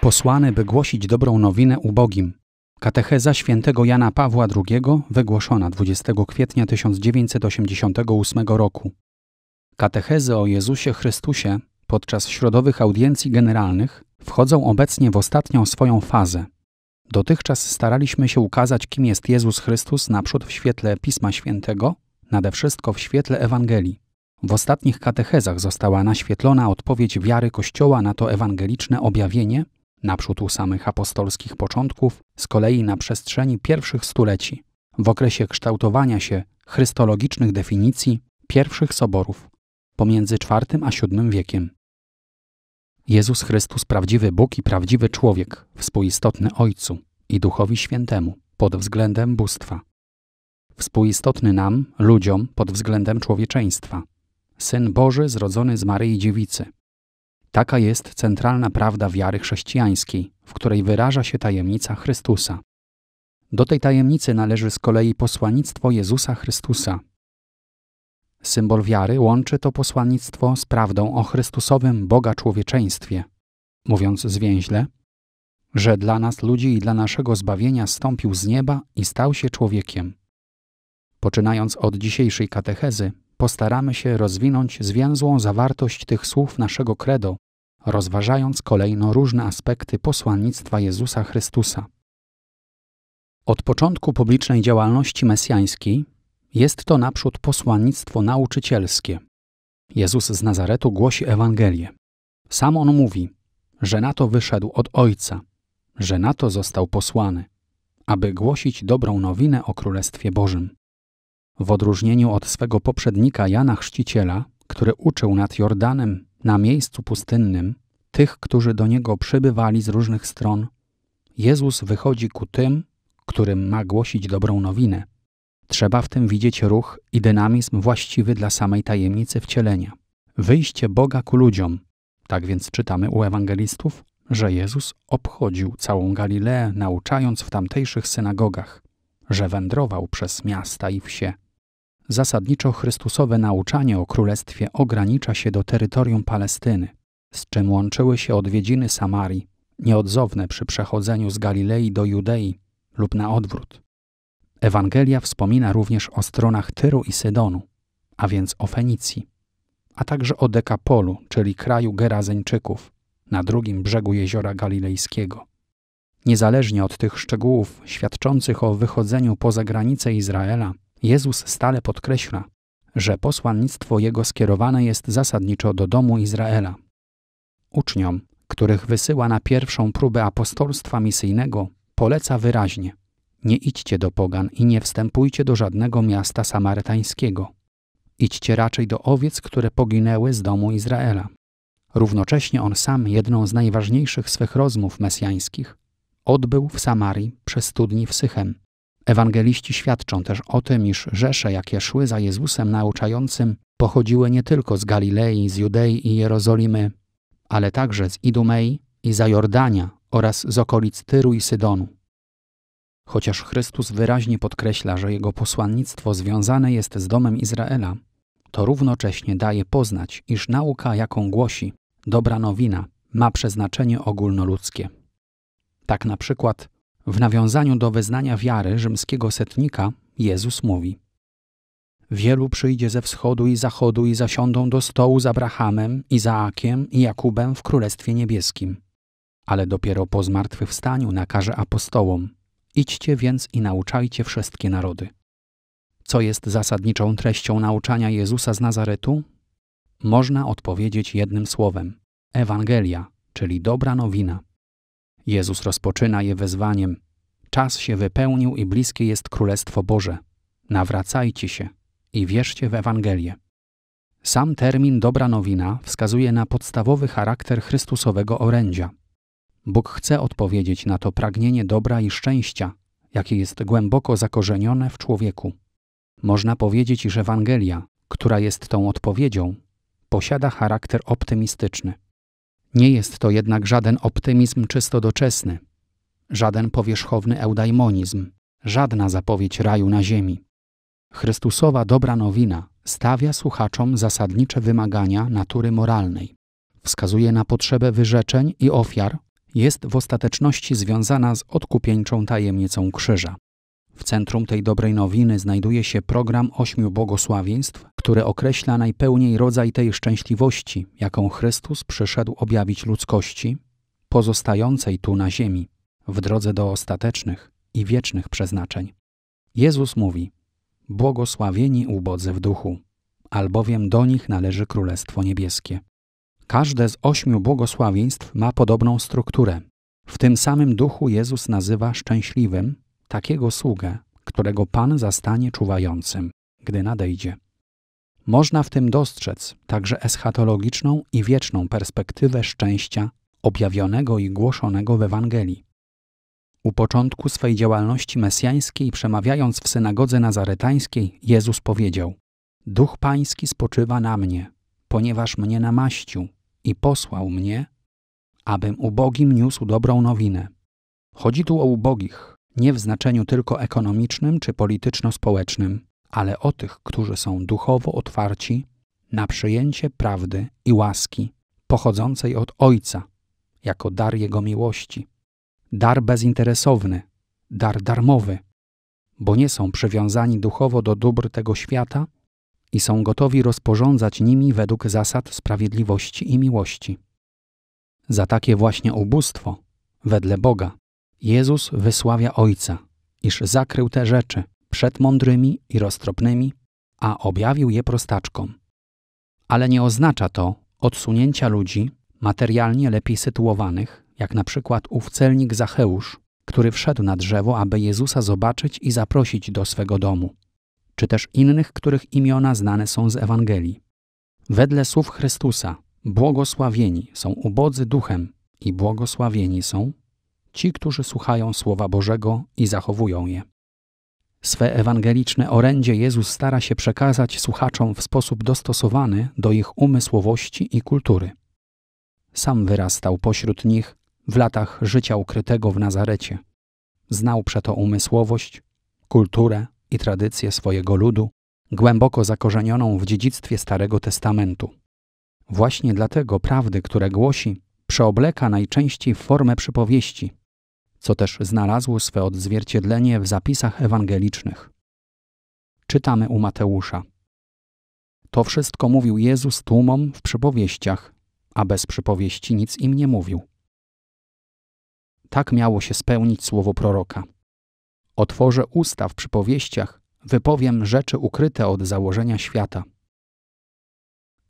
posłany, by głosić dobrą nowinę ubogim. Katecheza świętego Jana Pawła II wygłoszona 20 kwietnia 1988 roku. Katechezy o Jezusie Chrystusie podczas środowych audiencji generalnych wchodzą obecnie w ostatnią swoją fazę. Dotychczas staraliśmy się ukazać, kim jest Jezus Chrystus naprzód w świetle Pisma Świętego, nade wszystko w świetle Ewangelii. W ostatnich katechezach została naświetlona odpowiedź wiary Kościoła na to ewangeliczne objawienie naprzód u samych apostolskich początków, z kolei na przestrzeni pierwszych stuleci, w okresie kształtowania się chrystologicznych definicji pierwszych soborów, pomiędzy IV a VII wiekiem. Jezus Chrystus, prawdziwy Bóg i prawdziwy człowiek, współistotny Ojcu i Duchowi Świętemu pod względem bóstwa. Współistotny nam, ludziom, pod względem człowieczeństwa. Syn Boży zrodzony z Maryi Dziewicy – Taka jest centralna prawda wiary chrześcijańskiej, w której wyraża się tajemnica Chrystusa. Do tej tajemnicy należy z kolei posłannictwo Jezusa Chrystusa. Symbol wiary łączy to posłannictwo z prawdą o Chrystusowym Boga człowieczeństwie. Mówiąc zwięźle, że dla nas ludzi i dla naszego zbawienia stąpił z nieba i stał się człowiekiem. Poczynając od dzisiejszej katechezy, postaramy się rozwinąć zwięzłą zawartość tych słów naszego credo, rozważając kolejno różne aspekty posłannictwa Jezusa Chrystusa. Od początku publicznej działalności mesjańskiej jest to naprzód posłannictwo nauczycielskie. Jezus z Nazaretu głosi Ewangelię. Sam on mówi, że na to wyszedł od Ojca, że na to został posłany, aby głosić dobrą nowinę o Królestwie Bożym. W odróżnieniu od swego poprzednika Jana Chrzciciela, który uczył nad Jordanem na miejscu pustynnym, tych, którzy do niego przybywali z różnych stron, Jezus wychodzi ku tym, którym ma głosić dobrą nowinę. Trzeba w tym widzieć ruch i dynamizm właściwy dla samej tajemnicy wcielenia. Wyjście Boga ku ludziom. Tak więc czytamy u ewangelistów, że Jezus obchodził całą Galileę, nauczając w tamtejszych synagogach, że wędrował przez miasta i wsie, Zasadniczo Chrystusowe nauczanie o Królestwie ogranicza się do terytorium Palestyny, z czym łączyły się odwiedziny Samarii, nieodzowne przy przechodzeniu z Galilei do Judei lub na odwrót. Ewangelia wspomina również o stronach Tyru i Sydonu, a więc o Fenicji, a także o Dekapolu, czyli kraju Gerazeńczyków, na drugim brzegu jeziora galilejskiego. Niezależnie od tych szczegółów świadczących o wychodzeniu poza granice Izraela, Jezus stale podkreśla, że posłannictwo Jego skierowane jest zasadniczo do domu Izraela. Uczniom, których wysyła na pierwszą próbę apostolstwa misyjnego, poleca wyraźnie: Nie idźcie do Pogan i nie wstępujcie do żadnego miasta samarytańskiego. Idźcie raczej do owiec, które poginęły z domu Izraela. Równocześnie on sam jedną z najważniejszych swych rozmów mesjańskich odbył w Samarii przez studni w Sychem, Ewangeliści świadczą też o tym, iż rzesze, jakie szły za Jezusem nauczającym, pochodziły nie tylko z Galilei, z Judei i Jerozolimy, ale także z Idumei i za Jordania oraz z okolic Tyru i Sydonu. Chociaż Chrystus wyraźnie podkreśla, że jego posłannictwo związane jest z domem Izraela, to równocześnie daje poznać, iż nauka, jaką głosi, dobra nowina, ma przeznaczenie ogólnoludzkie. Tak na przykład w nawiązaniu do wyznania wiary rzymskiego setnika Jezus mówi: Wielu przyjdzie ze wschodu i zachodu i zasiądą do stołu z Abrahamem, Izaakiem i Jakubem w Królestwie Niebieskim. Ale dopiero po zmartwychwstaniu nakaże apostołom: Idźcie więc i nauczajcie wszystkie narody. Co jest zasadniczą treścią nauczania Jezusa z Nazaretu? Można odpowiedzieć jednym słowem: Ewangelia, czyli dobra nowina. Jezus rozpoczyna je wezwaniem: Czas się wypełnił i bliskie jest Królestwo Boże. Nawracajcie się i wierzcie w Ewangelię. Sam termin dobra nowina wskazuje na podstawowy charakter Chrystusowego orędzia. Bóg chce odpowiedzieć na to pragnienie dobra i szczęścia, jakie jest głęboko zakorzenione w człowieku. Można powiedzieć, iż Ewangelia, która jest tą odpowiedzią, posiada charakter optymistyczny. Nie jest to jednak żaden optymizm czysto doczesny, żaden powierzchowny eudaimonizm, żadna zapowiedź raju na ziemi. Chrystusowa dobra nowina stawia słuchaczom zasadnicze wymagania natury moralnej, wskazuje na potrzebę wyrzeczeń i ofiar, jest w ostateczności związana z odkupieńczą tajemnicą krzyża. W centrum tej dobrej nowiny znajduje się program ośmiu błogosławieństw które określa najpełniej rodzaj tej szczęśliwości, jaką Chrystus przyszedł objawić ludzkości, pozostającej tu na ziemi, w drodze do ostatecznych i wiecznych przeznaczeń. Jezus mówi: Błogosławieni ubodzy w duchu, albowiem do nich należy Królestwo Niebieskie. Każde z ośmiu błogosławieństw ma podobną strukturę. W tym samym duchu Jezus nazywa szczęśliwym takiego sługę, którego Pan zastanie czuwającym, gdy nadejdzie. Można w tym dostrzec także eschatologiczną i wieczną perspektywę szczęścia objawionego i głoszonego w Ewangelii. U początku swej działalności mesjańskiej, przemawiając w synagodze nazaretańskiej, Jezus powiedział: Duch Pański spoczywa na mnie, ponieważ mnie namaścił i posłał mnie, abym ubogim niósł dobrą nowinę. Chodzi tu o ubogich, nie w znaczeniu tylko ekonomicznym czy polityczno-społecznym, ale o tych, którzy są duchowo otwarci na przyjęcie prawdy i łaski pochodzącej od Ojca, jako dar Jego miłości. Dar bezinteresowny, dar darmowy, bo nie są przywiązani duchowo do dóbr tego świata i są gotowi rozporządzać nimi według zasad sprawiedliwości i miłości. Za takie właśnie ubóstwo, wedle Boga, Jezus wysławia Ojca, iż zakrył te rzeczy przed mądrymi i roztropnymi, a objawił je prostaczkom. Ale nie oznacza to odsunięcia ludzi materialnie lepiej sytuowanych, jak na przykład ów celnik Zacheusz, który wszedł na drzewo, aby Jezusa zobaczyć i zaprosić do swego domu, czy też innych, których imiona znane są z Ewangelii. Wedle słów Chrystusa, błogosławieni są ubodzy duchem i błogosławieni są ci, którzy słuchają Słowa Bożego i zachowują je. Swe ewangeliczne orędzie Jezus stara się przekazać słuchaczom w sposób dostosowany do ich umysłowości i kultury. Sam wyrastał pośród nich w latach życia ukrytego w Nazarecie. Znał przeto umysłowość, kulturę i tradycję swojego ludu, głęboko zakorzenioną w dziedzictwie Starego Testamentu. Właśnie dlatego prawdy, które głosi, przeobleka najczęściej w formę przypowieści, co też znalazło swe odzwierciedlenie w zapisach ewangelicznych. Czytamy u Mateusza. To wszystko mówił Jezus tłumom w przypowieściach, a bez przypowieści nic im nie mówił. Tak miało się spełnić słowo proroka. Otworzę usta w przypowieściach, wypowiem rzeczy ukryte od założenia świata.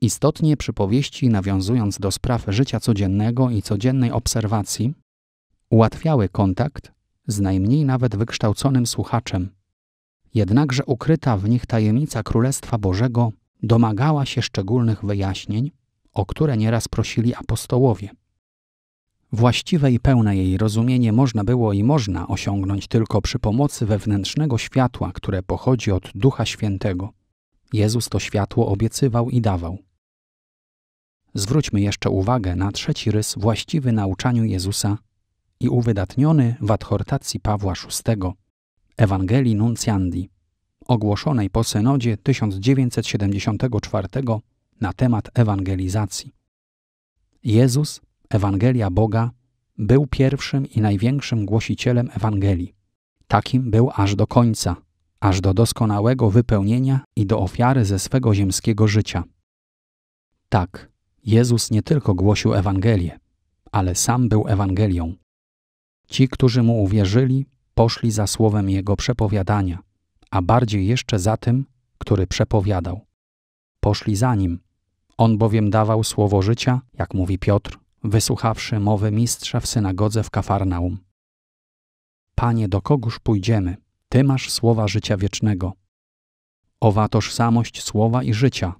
Istotnie przypowieści, nawiązując do spraw życia codziennego i codziennej obserwacji, ułatwiały kontakt z najmniej nawet wykształconym słuchaczem. Jednakże ukryta w nich tajemnica Królestwa Bożego domagała się szczególnych wyjaśnień, o które nieraz prosili apostołowie. Właściwe i pełne jej rozumienie można było i można osiągnąć tylko przy pomocy wewnętrznego światła, które pochodzi od Ducha Świętego. Jezus to światło obiecywał i dawał. Zwróćmy jeszcze uwagę na trzeci rys właściwy nauczaniu Jezusa i uwydatniony w adhortacji Pawła VI Ewangelii Nuncjandi, ogłoszonej po synodzie 1974 na temat ewangelizacji. Jezus, Ewangelia Boga, był pierwszym i największym głosicielem Ewangelii. Takim był aż do końca, aż do doskonałego wypełnienia i do ofiary ze swego ziemskiego życia. Tak, Jezus nie tylko głosił Ewangelię, ale sam był Ewangelią. Ci, którzy mu uwierzyli, poszli za słowem jego przepowiadania, a bardziej jeszcze za tym, który przepowiadał. Poszli za nim. On bowiem dawał słowo życia, jak mówi Piotr, wysłuchawszy mowy mistrza w synagodze w Kafarnaum. Panie, do kogóż pójdziemy? Ty masz słowa życia wiecznego. Owa tożsamość słowa i życia,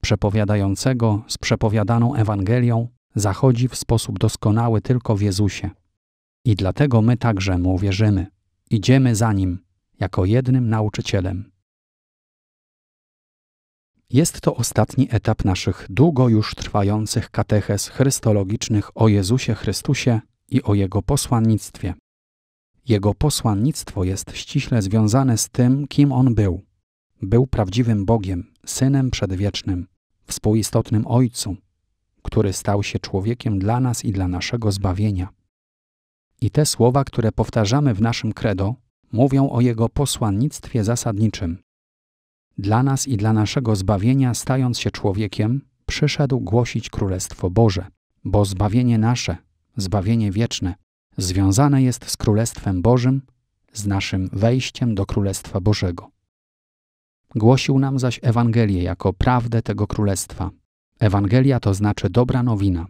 przepowiadającego z przepowiadaną Ewangelią, zachodzi w sposób doskonały tylko w Jezusie, i dlatego my także mu wierzymy. Idziemy za nim, jako jednym nauczycielem. Jest to ostatni etap naszych długo już trwających kateches chrystologicznych o Jezusie Chrystusie i o Jego posłannictwie. Jego posłannictwo jest ściśle związane z tym, kim On był. Był prawdziwym Bogiem, Synem Przedwiecznym, współistotnym Ojcu, który stał się człowiekiem dla nas i dla naszego zbawienia. I te słowa, które powtarzamy w naszym credo, mówią o Jego posłannictwie zasadniczym. Dla nas i dla naszego zbawienia, stając się człowiekiem, przyszedł głosić Królestwo Boże, bo zbawienie nasze, zbawienie wieczne, związane jest z Królestwem Bożym, z naszym wejściem do Królestwa Bożego. Głosił nam zaś Ewangelię jako prawdę tego Królestwa. Ewangelia to znaczy dobra nowina.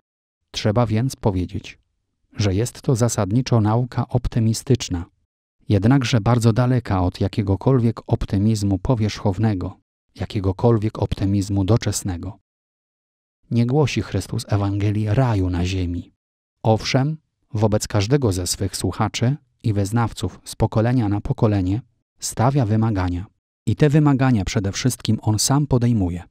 Trzeba więc powiedzieć: że jest to zasadniczo nauka optymistyczna, jednakże bardzo daleka od jakiegokolwiek optymizmu powierzchownego, jakiegokolwiek optymizmu doczesnego. Nie głosi Chrystus Ewangelii raju na ziemi. Owszem, wobec każdego ze swych słuchaczy i wyznawców z pokolenia na pokolenie stawia wymagania. I te wymagania przede wszystkim on sam podejmuje.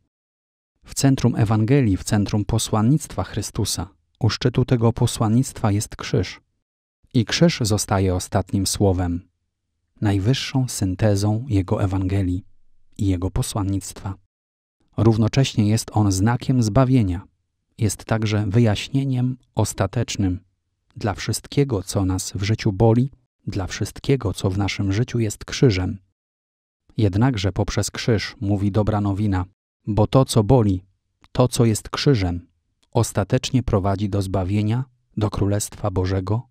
W centrum Ewangelii, w centrum posłannictwa Chrystusa u szczytu tego posłannictwa jest krzyż. I krzyż zostaje ostatnim słowem, najwyższą syntezą Jego Ewangelii i Jego posłannictwa. Równocześnie jest on znakiem zbawienia, jest także wyjaśnieniem ostatecznym dla wszystkiego, co nas w życiu boli, dla wszystkiego, co w naszym życiu jest krzyżem. Jednakże poprzez krzyż mówi dobra nowina, bo to, co boli, to, co jest krzyżem, ostatecznie prowadzi do zbawienia, do Królestwa Bożego,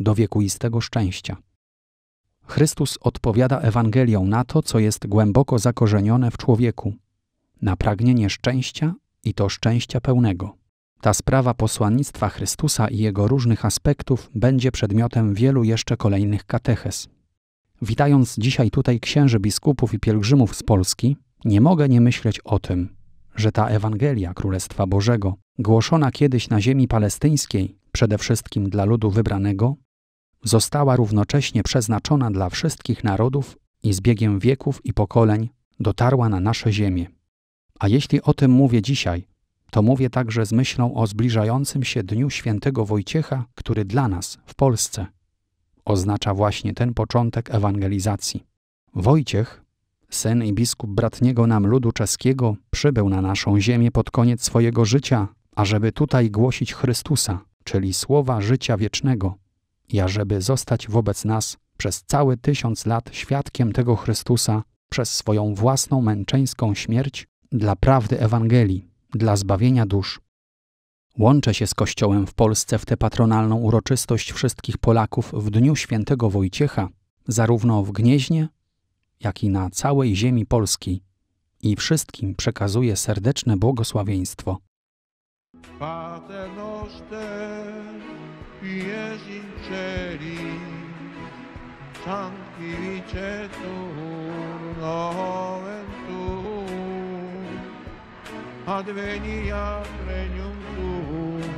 do wiekuistego szczęścia. Chrystus odpowiada Ewangelią na to, co jest głęboko zakorzenione w człowieku, na pragnienie szczęścia i to szczęścia pełnego. Ta sprawa posłannictwa Chrystusa i jego różnych aspektów będzie przedmiotem wielu jeszcze kolejnych kateches. Witając dzisiaj tutaj księży biskupów i pielgrzymów z Polski, nie mogę nie myśleć o tym, że ta Ewangelia Królestwa Bożego, głoszona kiedyś na ziemi palestyńskiej, przede wszystkim dla ludu wybranego, została równocześnie przeznaczona dla wszystkich narodów i z biegiem wieków i pokoleń dotarła na nasze ziemię. A jeśli o tym mówię dzisiaj, to mówię także z myślą o zbliżającym się Dniu Świętego Wojciecha, który dla nas w Polsce oznacza właśnie ten początek ewangelizacji. Wojciech syn i biskup bratniego nam ludu czeskiego, przybył na naszą ziemię pod koniec swojego życia, ażeby tutaj głosić Chrystusa, czyli słowa życia wiecznego, i ażeby zostać wobec nas przez cały tysiąc lat świadkiem tego Chrystusa przez swoją własną męczeńską śmierć dla prawdy Ewangelii, dla zbawienia dusz. Łączę się z Kościołem w Polsce w tę patronalną uroczystość wszystkich Polaków w Dniu Świętego Wojciecha, zarówno w Gnieźnie, jak i na całej ziemi Polski i wszystkim przekazuje serdeczne błogosławieństwo. Pater noster, ies in celi, sancti vicetur nomen tuum, adveniat regnum tuum,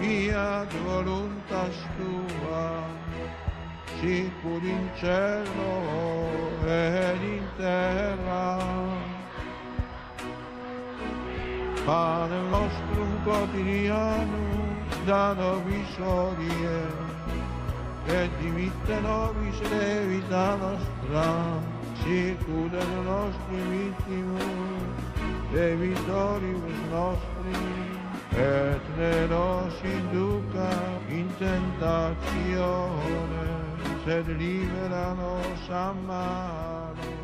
fiat voluntas tua, sicuro in cielo ed in terra. Pane nostro quotidiano, da noi sorie, e dimitte nobis vita nostra, sicuro del nostro vittimo, e vittorius nostri, et ne nos induca in tentazione, Said leave it on all